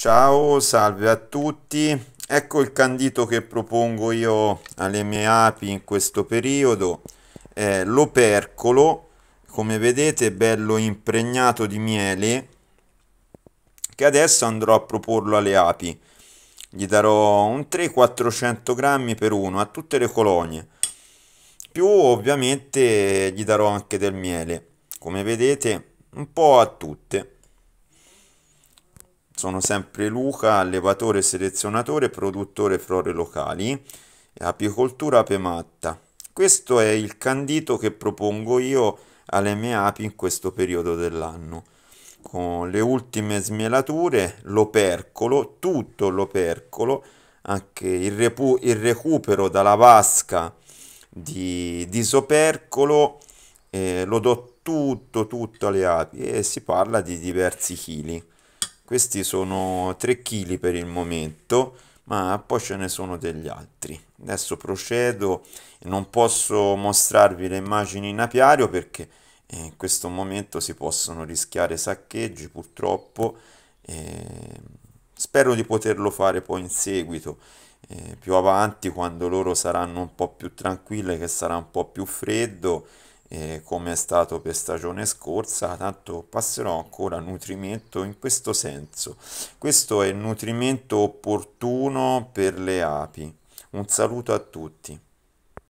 Ciao, salve a tutti. Ecco il candito che propongo io alle mie api in questo periodo. È l'opercolo, come vedete, è bello impregnato di miele, che adesso andrò a proporlo alle api. Gli darò un 300-400 grammi per uno a tutte le colonie. Più ovviamente gli darò anche del miele, come vedete, un po' a tutte sono sempre Luca, allevatore, selezionatore, produttore flore locali, apicoltura pematta. Questo è il candito che propongo io alle mie api in questo periodo dell'anno. Con le ultime smielature, l'opercolo, tutto l'opercolo, anche il, repu- il, recupero dalla vasca di, disopercolo, eh, lo do tutto, tutto alle api e si parla di diversi chili questi sono 3 kg per il momento ma poi ce ne sono degli altri adesso procedo non posso mostrarvi le immagini in apiario perché eh, in questo momento si possono rischiare saccheggi purtroppo eh, spero di poterlo fare poi in seguito eh, più avanti quando loro saranno un po' più tranquille che sarà un po' più freddo eh, come è stato per stagione scorsa, tanto passerò ancora nutrimento in questo senso. Questo è il nutrimento opportuno per le api. Un saluto a tutti.